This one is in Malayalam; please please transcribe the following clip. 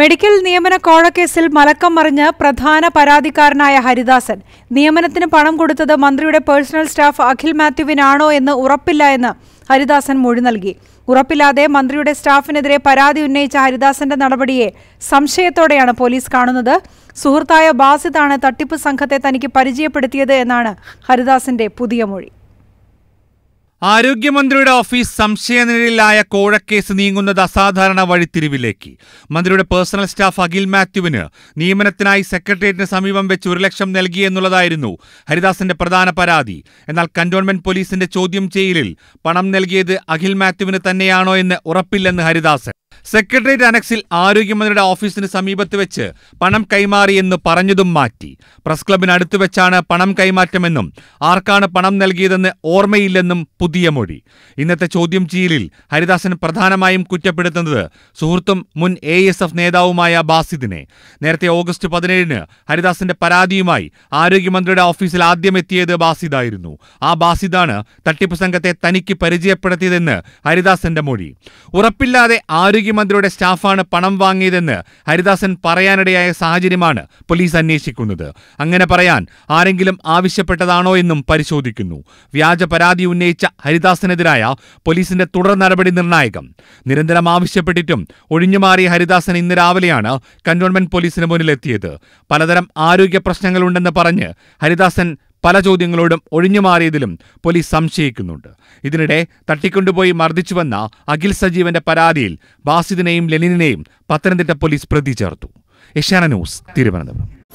മെഡിക്കൽ നിയമന കോഴക്കേസിൽ മലക്കം മറിഞ്ഞ് പ്രധാന പരാതിക്കാരനായ ഹരിദാസൻ നിയമനത്തിന് പണം കൊടുത്തത് മന്ത്രിയുടെ പേഴ്സണൽ സ്റ്റാഫ് അഖിൽ മാത്യുവിനാണോ എന്ന് ഉറപ്പില്ല എന്ന് ഹരിദാസൻ മൊഴി നൽകി ഉറപ്പില്ലാതെ മന്ത്രിയുടെ സ്റ്റാഫിനെതിരെ പരാതി ഉന്നയിച്ച ഹരിദാസന്റെ നടപടിയെ സംശയത്തോടെയാണ് പോലീസ് കാണുന്നത് സുഹൃത്തായ ബാസിതാണ് തട്ടിപ്പ് സംഘത്തെ തനിക്ക് പരിചയപ്പെടുത്തിയത് എന്നാണ് ഹരിദാസന്റെ പുതിയ മൊഴി ആരോഗ്യമന്ത്രിയുടെ ഓഫീസ് സംശയനിഴലിലായ കോഴക്കേസ് നീങ്ങുന്നത് അസാധാരണ വഴിത്തിരിവിലേക്ക് മന്ത്രിയുടെ പേഴ്സണൽ സ്റ്റാഫ് അഖിൽ മാത്യുവിന് നിയമനത്തിനായി സെക്രട്ടേറിയറ്റിന് സമീപം വെച്ച് ഒരു ലക്ഷം നൽകിയെന്നുള്ളതായിരുന്നു ഹരിദാസിന്റെ പ്രധാന പരാതി എന്നാൽ കന്റോൺമെന്റ് പോലീസിന്റെ ചോദ്യം ചെയ്യലിൽ പണം നൽകിയത് അഖിൽ മാത്യുവിന് തന്നെയാണോ എന്ന് ഉറപ്പില്ലെന്ന് ഹരിദാസൻ സെക്രട്ടേറിയറ്റ് അനക്സിൽ ആരോഗ്യമന്ത്രിയുടെ ഓഫീസിന് സമീപത്ത് വെച്ച് പണം കൈമാറിയെന്ന് പറഞ്ഞതും മാറ്റി പ്രസ് ക്ലബിനടുത്ത് വെച്ചാണ് പണം കൈമാറ്റമെന്നും ആർക്കാണ് പണം നൽകിയതെന്ന് ഓർമ്മയില്ലെന്നും പുതിയ മൊഴി ഇന്നത്തെ ചോദ്യം ചെയ്യലിൽ ഹരിദാസൻ പ്രധാനമായും കുറ്റപ്പെടുത്തുന്നത് സുഹൃത്തും മുൻ എ എസ് എഫ് നേതാവുമായ ബാസിദിനെ നേരത്തെ ഓഗസ്റ്റ് പതിനേഴിന് ഹരിദാസിന്റെ പരാതിയുമായി ആരോഗ്യമന്ത്രിയുടെ ഓഫീസിൽ ആദ്യം എത്തിയത് ബാസിദായിരുന്നു ആ ബാസിദാണ് തട്ടിപ്പ് സംഘത്തെ തനിക്ക് പരിചയപ്പെടുത്തിയതെന്ന് ഹരിദാസന്റെ മൊഴി ഉറപ്പില്ലാതെ ആരോഗ്യ മുഖ്യമന്ത്രിയുടെ സ്റ്റാഫാണ് പണം വാങ്ങിയതെന്ന് ഹരിദാസൻ പറയാനിടയായ സാഹചര്യമാണ് പോലീസ് അന്വേഷിക്കുന്നത് അങ്ങനെ പറയാൻ ആരെങ്കിലും ആവശ്യപ്പെട്ടതാണോ എന്നും പരിശോധിക്കുന്നു വ്യാജ പരാതി ഉന്നയിച്ച ഹരിദാസനെതിരായ പോലീസിന്റെ തുടർ നടപടി നിർണായകം നിരന്തരം ആവശ്യപ്പെട്ടിട്ടും ഒഴിഞ്ഞുമാറിയ ഹരിദാസൻ ഇന്ന് രാവിലെയാണ് കന്റോൺമെന്റ് പോലീസിന് മുന്നിലെത്തിയത് പലതരം ആരോഗ്യ പ്രശ്നങ്ങളുണ്ടെന്ന് പറഞ്ഞ് ഹരിദാസൻ പല ചോദ്യങ്ങളോടും ഒഴിഞ്ഞുമാറിയതിലും പോലീസ് സംശയിക്കുന്നുണ്ട് ഇതിനിടെ തട്ടിക്കൊണ്ടുപോയി മർദ്ദിച്ചുവെന്ന അഖിൽ സജീവന്റെ പരാതിയിൽ ബാസിദിനെയും ലെനിനെയും പത്തനംതിട്ട പോലീസ് പ്രതി ചേർത്തു ഏഷ്യാന ന്യൂസ് തിരുവനന്തപുരം